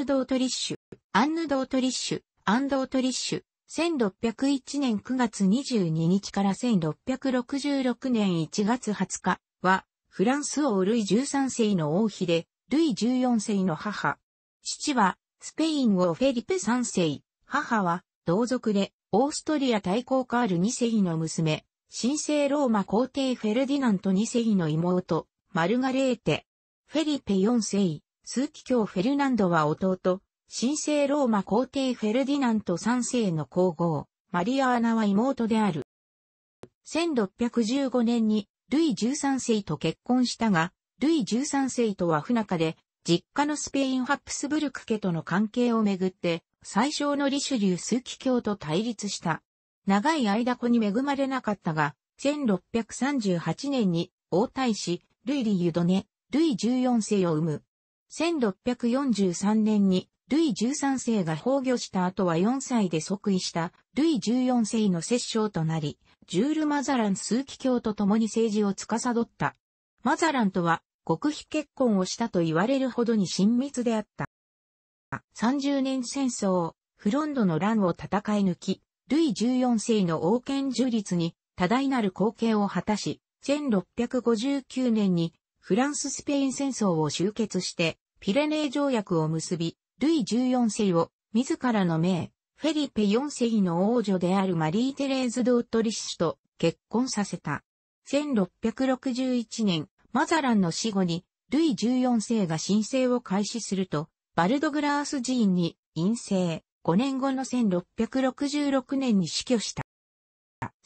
ヌドートリッシュ、アンヌドートリッシュ、アンドートリッシュ、1601年9月22日から1666年1月20日は、フランス王ルイ13世の王妃で、ルイ14世の母。父は、スペイン王フェリペ3世、母は、同族で、オーストリア大公カール2世の娘、神聖ローマ皇帝フェルディナント2世の妹、マルガレーテ。フェリペ4世、数奇教フェルナンドは弟、神聖ローマ皇帝フェルディナント3世の皇后、マリアーナは妹である。1615年にルイ13世と結婚したが、ルイ13世とは不仲で、実家のスペインハプスブルク家との関係をめぐって、最小のリシュリュー数奇教と対立した。長い間子に恵まれなかったが、1638年に王太子、ルイ・リ・ユドネ、ルイ14世を生む。1643年にルイ13世が崩御した後は4歳で即位したルイ14世の摂政となり、ジュール・マザラン数奇教と共に政治を司った。マザランとは極秘結婚をしたと言われるほどに親密であった。30年戦争、フロンドの乱を戦い抜き、ルイ14世の王権樹立に多大なる貢献を果たし、1659年にフランス・スペイン戦争を終結して、ピレネー条約を結び、ルイ14世を自らの名、フェリペ4世の王女であるマリー・テレーズ・ドートリッシュと結婚させた。1661年、マザランの死後に、ルイ14世が申請を開始すると、バルドグラース寺院に陰性、5年後の1666年に死去した。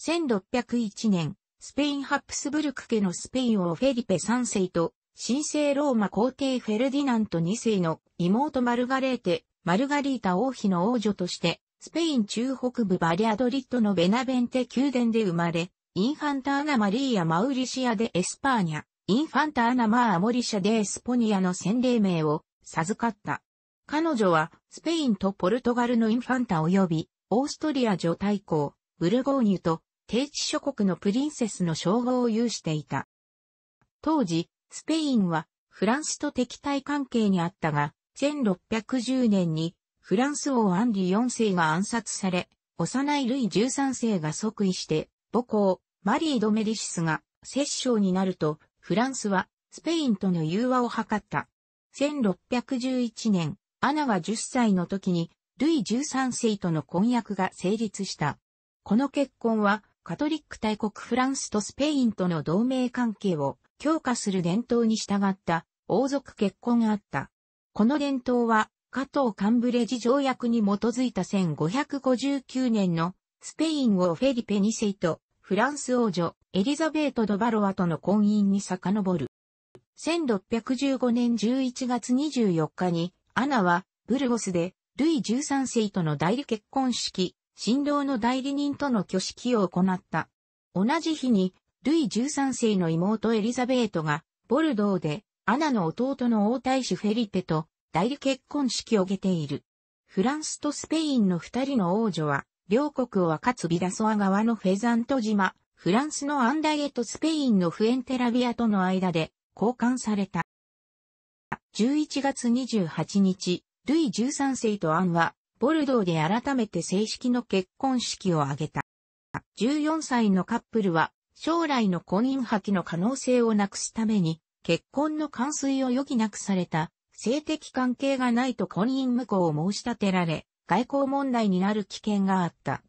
1601年、スペインハプスブルク家のスペイン王フェリペ3世と神聖ローマ皇帝フェルディナント2世の妹マルガレーテ、マルガリータ王妃の王女として、スペイン中北部バリアドリッドのベナベンテ宮殿で生まれ、インファンターナ・マリーア・マウリシア・でエスパーニャ、インファンターナ・マー・アモリシャ・でエスポニアの洗礼名を授かった。彼女は、スペインとポルトガルのインファンタ及び、オーストリア女大公、ブルゴーニュと、低地諸国のプリンセスの称号を有していた。当時、スペインはフランスと敵対関係にあったが、1610年にフランス王アンリ4世が暗殺され、幼いルイ13世が即位して、母校、マリー・ド・メディシスが摂政になると、フランスはスペインとの融和を図った。1611年、アナが10歳の時に、ルイ13世との婚約が成立した。この結婚は、カトリック大国フランスとスペインとの同盟関係を強化する伝統に従った王族結婚があった。この伝統は、加藤カンブレジ条約に基づいた1559年のスペイン王フェリペ2世とフランス王女エリザベート・ド・バロワとの婚姻に遡る。1615年11月24日にアナはブルゴスでルイ13世との代理結婚式、新郎の代理人との挙式を行った。同じ日にルイ13世の妹エリザベートが、ボルドーで、アナの弟の王太子フェリペと代理結婚式を挙げている。フランスとスペインの二人の王女は、両国を分かつビダソア側のフェザント島、フランスのアンダイエとスペインのフエンテラビアとの間で交換された。11月28日、ルイ13世とアンは、ボルドーで改めて正式の結婚式を挙げた。14歳のカップルは、将来の婚姻破棄の可能性をなくすために、結婚の完遂を余儀なくされた、性的関係がないと婚姻無効を申し立てられ、外交問題になる危険があった。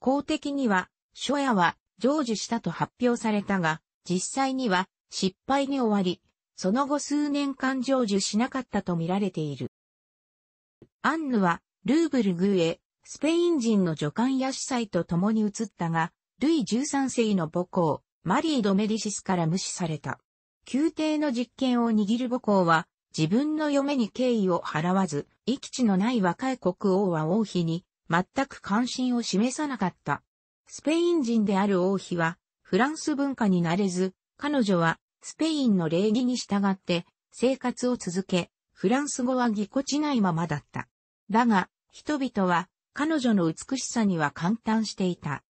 公的には、初夜は成就したと発表されたが、実際には失敗に終わり、その後数年間成就しなかったと見られている。アンヌは、ルーブルグへ、スペイン人の女官や司祭と共に移ったが、ルイ13世の母校、マリー・ド・メディシスから無視された。宮廷の実権を握る母校は、自分の嫁に敬意を払わず、気地のない若い国王は王妃に、全く関心を示さなかった。スペイン人である王妃は、フランス文化になれず、彼女は、スペインの礼儀に従って、生活を続け、フランス語はぎこちないままだった。だが、人々は、彼女の美しさには感嘆していた。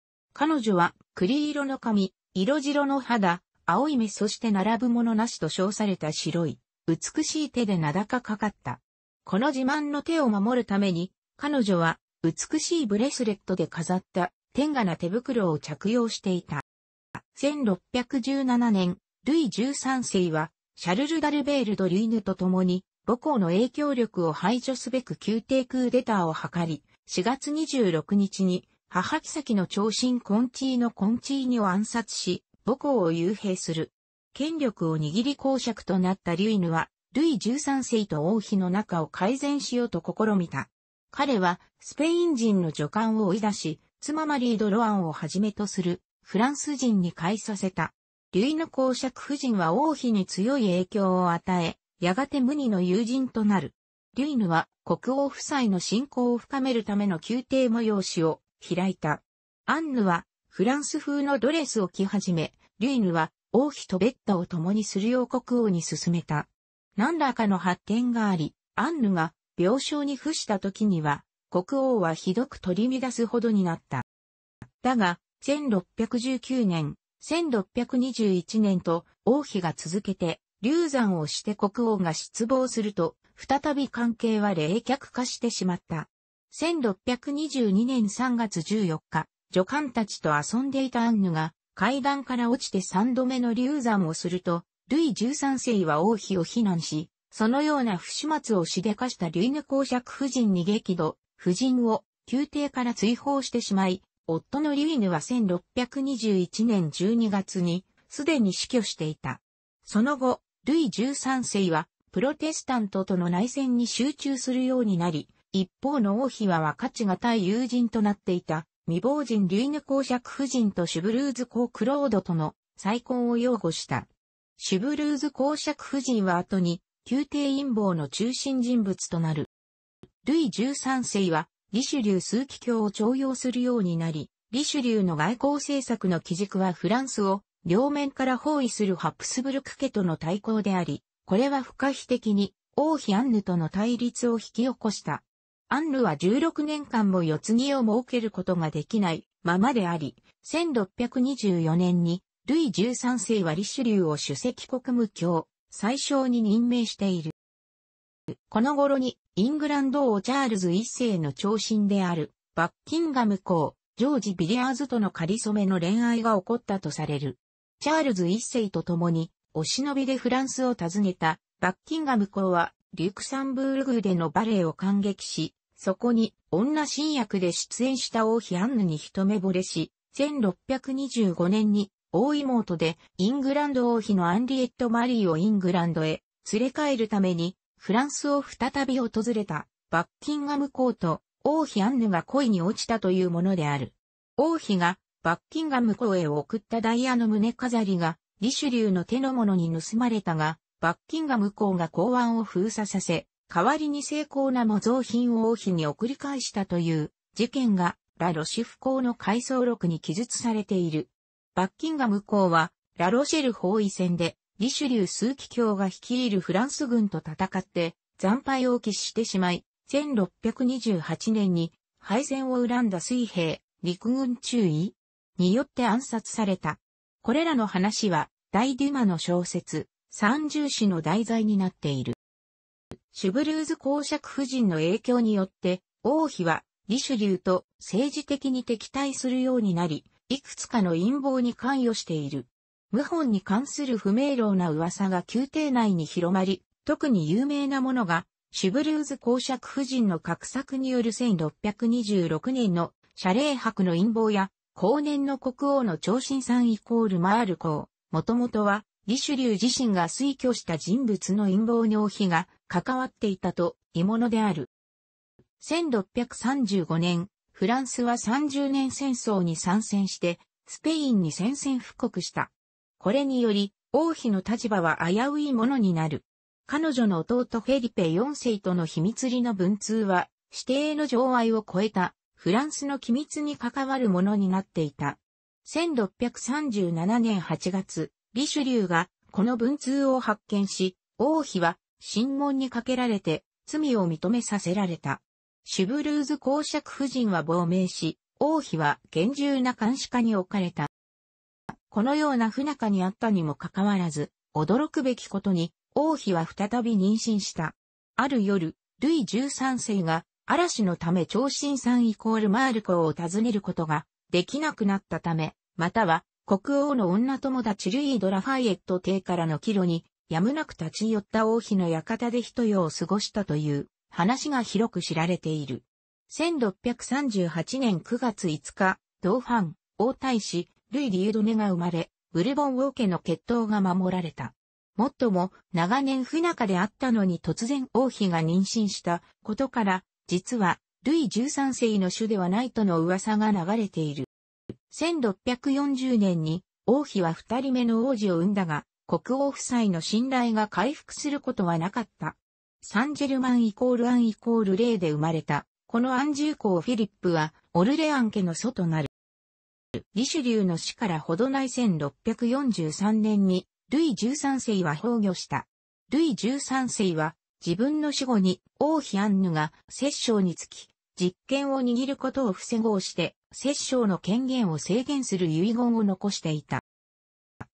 彼女は栗色の髪、色白の肌、青い目そして並ぶものなしと称された白い、美しい手で名高かかった。この自慢の手を守るために、彼女は美しいブレスレットで飾った天下な手袋を着用していた。1617年、ルイ13世は、シャルル・ダルベール・ド・リーヌと共に、母校の影響力を排除すべく宮廷クーデターを図り、4月26日に母妃の長身コンチーノ・コンチーニを暗殺し、母校を幽閉する。権力を握り公爵となったリュイヌは、ルイ13世と王妃の仲を改善しようと試みた。彼は、スペイン人の女官を追い出し、妻マリー・ドロアンをはじめとする、フランス人に会させた。リュイヌ公爵夫人は王妃に強い影響を与え、やがて無二の友人となる。リュイヌは国王夫妻の信仰を深めるための宮廷催しを開いた。アンヌは、フランス風のドレスを着始め、リュイヌは、王妃とベッタを共にするよう国王に進めた。何らかの発展があり、アンヌが病床に付した時には、国王はひどく取り乱すほどになった。だが、1619年、1621年と王妃が続けて流産をして国王が失望すると、再び関係は冷却化してしまった。1622年3月14日、女官たちと遊んでいたアンヌが階段から落ちて3度目の流産をすると、ルイ13世は王妃を非難し、そのような不始末をしでかしたルイヌ公爵夫人に激怒、夫人を宮廷から追放してしまい、夫のリュイヌは1621年12月にすでに死去していた。その後、ルイ13世はプロテスタントとの内戦に集中するようになり、一方の王妃はかちがい友人となっていた、未亡人ルイヌ公爵夫人とシュブルーズ公クロードとの再婚を擁護した。シュブルーズ公爵夫人は後に、宮廷陰謀の中心人物となる。ルイ13世は、リシュリュー数奇教を徴用するようになり、リシュリューの外交政策の基軸はフランスを両面から包囲するハプスブルク家との対抗であり、これは不可避的に王妃アンヌとの対立を引き起こした。アンヌは16年間も四次を設けることができないままであり、1624年にルイ13世はリシュリューを主席国務卿、最小に任命している。この頃にイングランド王チャールズ一世の長身であるバッキンガム公、ジョージ・ビリアーズとの仮初めの恋愛が起こったとされる。チャールズ一世と共にお忍びでフランスを訪ねたバッキンガム公はリュクサンブール宮でのバレエを感激し、そこに女新役で出演した王妃アンヌに一目惚れし、1625年に大妹でイングランド王妃のアンリエット・マリーをイングランドへ連れ帰るためにフランスを再び訪れたバッキンガム公と王妃アンヌが恋に落ちたというものである。王妃がバッキンガム公へ送ったダイヤの胸飾りがリシュリューの手のものに盗まれたが、バッキンガム公が公安を封鎖させ、代わりに精巧な模造品を王妃に送り返したという事件がラロシェフ公の回想録に記述されている。バッキンガム公はラロシェル包囲戦でリシュリュー数奇卿が率いるフランス軍と戦って惨敗を喫してしまい、1628年に敗戦を恨んだ水兵、陸軍中尉によって暗殺された。これらの話は、大デュマの小説、三重詩の題材になっている。シュブルーズ公爵夫人の影響によって、王妃は、リシュリューと政治的に敵対するようになり、いくつかの陰謀に関与している。謀反に関する不明朗な噂が宮廷内に広まり、特に有名なものが、シュブルーズ公爵夫人の画策による1626年の謝礼博の陰謀や、後年の国王の長身さんイコールマール公、もともとは、リシュリュー自身が推挙した人物の陰謀に王妃が、関わっていたと、鋳物である。1635年、フランスは30年戦争に参戦して、スペインに宣戦布告した。これにより、王妃の立場は危ういものになる。彼女の弟フェリペ4世との秘密裏の文通は、指定の情愛を超えた、フランスの機密に関わるものになっていた。1637年8月、リシュリューがこの文通を発見し、王妃は審問にかけられて、罪を認めさせられた。シュブルーズ公爵夫人は亡命し、王妃は厳重な監視下に置かれた。このような不仲にあったにもかかわらず、驚くべきことに、王妃は再び妊娠した。ある夜、ルイ13世が嵐のため長身さんイコールマールコを訪ねることができなくなったため、または国王の女友達ルイ・ドラファイエット邸からの帰路にやむなく立ち寄った王妃の館で一夜を過ごしたという話が広く知られている。1638年9月5日、同藩、王太子、ルイ・リエドネが生まれ、ブルボン王家の血統が守られた。もっとも、長年不仲であったのに突然王妃が妊娠したことから、実は、ルイ13世の種ではないとの噂が流れている。1640年に、王妃は二人目の王子を産んだが、国王夫妻の信頼が回復することはなかった。サンジェルマンイコールアンイコールレイで生まれた、このアンジュー公フィリップは、オルレアン家の祖となる。リシュリューの死からほどない1643年に、ルイ13世は崩御した。ルイ13世は、自分の死後に王妃アンヌが摂政につき、実権を握ることを防ごうして、摂政の権限を制限する遺言を残していた。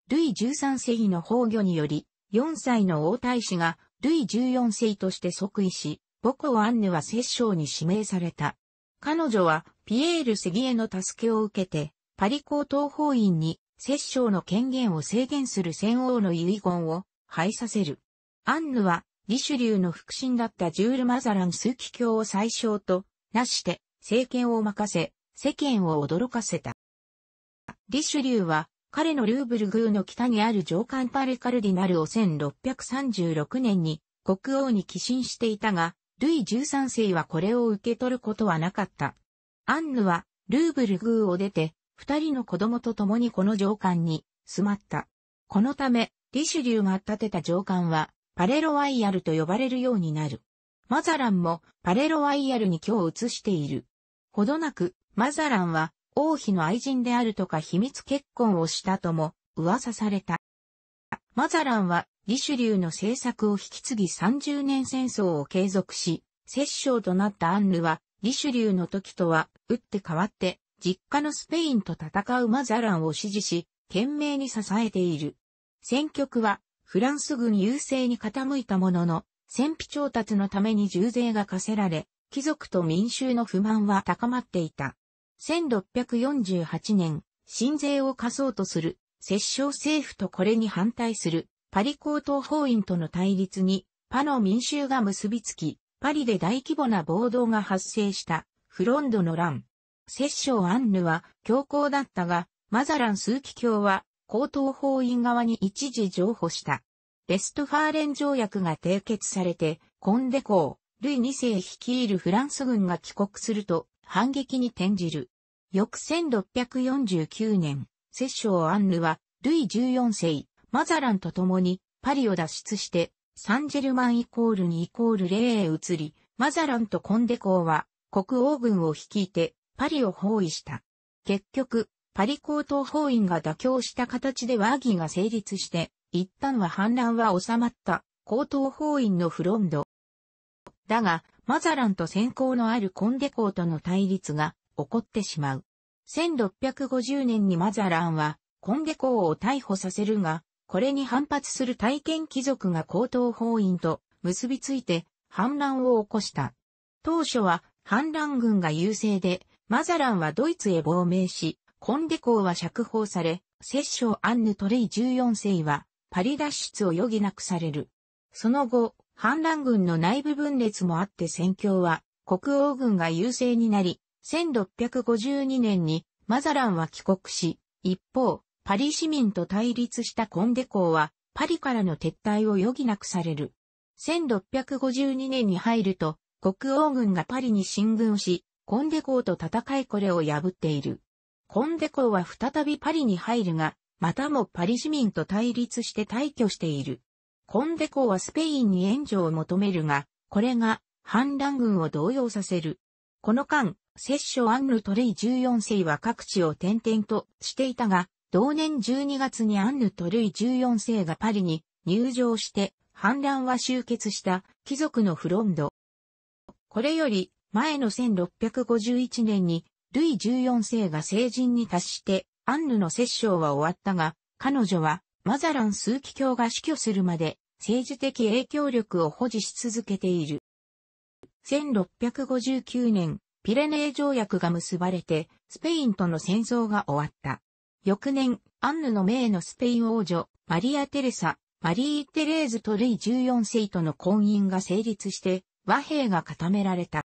ルイ13世の崩御により、4歳の王太子がルイ14世として即位し、母校アンヌは摂政に指名された。彼女はピエール・セギエの助けを受けて、パリ高等法院に摂政の権限を制限する戦王の遺言を廃させる。アンヌは、リシュリューの腹心だったジュール・マザラン枢機卿を最小と、なして、政権を任せ、世間を驚かせた。リシュリューは、彼のルーブル宮の北にある上官パルカルディナルを1636年に国王に寄進していたが、ルイ13世はこれを受け取ることはなかった。アンヌはルーブル宮を出て、二人の子供と共にこの上官に住まった。このため、リシュリューが建てた上官は、パレロワイヤルと呼ばれるようになる。マザランもパレロワイヤルに今日移している。ほどなく、マザランは王妃の愛人であるとか秘密結婚をしたとも噂された。マザランは、リシュリューの政策を引き継ぎ30年戦争を継続し、摂政となったアンヌは、リシュリューの時とは、打って変わって、実家のスペインと戦うマザランを支持し、懸命に支えている。戦局は、フランス軍優勢に傾いたものの、戦費調達のために重税が課せられ、貴族と民衆の不満は高まっていた。1648年、新税を課そうとする、摂政政府とこれに反対する、パリ高等法院との対立に、パの民衆が結びつき、パリで大規模な暴動が発生した、フロンドの乱。摂政アンヌは強硬だったが、マザラン数奇教は、高等法院側に一時譲歩した。ベストファーレン条約が締結されて、コンデー、ルイ2世率いるフランス軍が帰国すると、反撃に転じる。翌1649年、摂政アンヌは、ルイ14世、マザランと共に、パリを脱出して、サンジェルマンイコール2イコール0へ移り、マザランとコンデ公は、国王軍を率いて、パリを包囲した。結局、パリ高等法院が妥協した形で和議が成立して、一旦は反乱は収まった、高等法院のフロンド。だが、マザランと先行のあるコンデコーとの対立が起こってしまう。1650年にマザランはコンデコーを逮捕させるが、これに反発する体験貴族が高等法院と結びついて反乱を起こした。当初は反乱軍が優勢で、マザランはドイツへ亡命し、コンデコーは釈放され、摂政アンヌ・トレイ14世はパリ脱出を余儀なくされる。その後、反乱軍の内部分裂もあって戦況は国王軍が優勢になり、1652年にマザランは帰国し、一方、パリ市民と対立したコンデ公は、パリからの撤退を余儀なくされる。1652年に入ると、国王軍がパリに進軍し、コンデ公と戦いこれを破っている。コンデ公は再びパリに入るが、またもパリ市民と対立して退去している。コンデコはスペインに援助を求めるが、これが反乱軍を動揺させる。この間、摂政アンヌ・トレイ14世は各地を転々としていたが、同年12月にアンヌ・トレイ14世がパリに入場して、反乱は終結した貴族のフロンド。これより前の1651年にルイ14世が成人に達してアンヌの摂政は終わったが、彼女はマザラン枢機卿が死去するまで政治的影響力を保持し続けている。1659年、ピレネー条約が結ばれて、スペインとの戦争が終わった。翌年、アンヌの命のスペイン王女、マリア・テレサ、マリー・テレーズとルイ14世との婚姻が成立して、和平が固められた。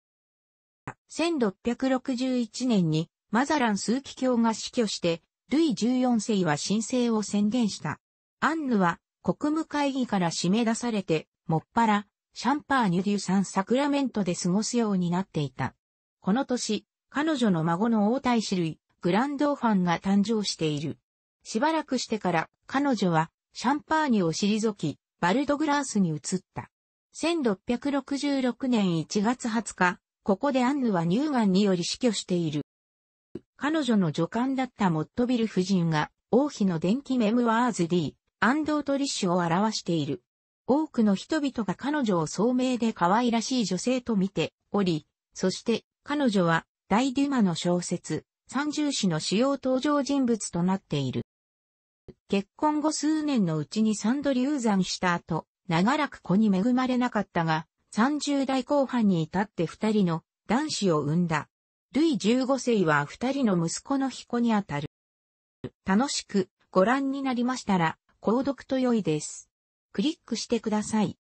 1661年に、マザラン枢機卿が死去して、ルイ14世は神聖を宣言した。アンヌは国務会議から締め出されて、もっぱら、シャンパーニュ・デュ・サン・サクラメントで過ごすようになっていた。この年、彼女の孫の王太子類、グランドーファンが誕生している。しばらくしてから彼女はシャンパーニュを退き、バルドグラースに移った。1666年1月20日、ここでアンヌは乳がんにより死去している。彼女の助官だったモットビル夫人が、王妃の電気メムワーズ D、安藤とリッシュを表している。多くの人々が彼女を聡明で可愛らしい女性と見ており、そして彼女は大デュマの小説、三重詩の主要登場人物となっている。結婚後数年のうちに三度流産した後、長らく子に恵まれなかったが、30代後半に至って二人の男子を産んだ。ルイ15世は二人の息子の彦にあたる。楽しくご覧になりましたら、購読と良いです。クリックしてください。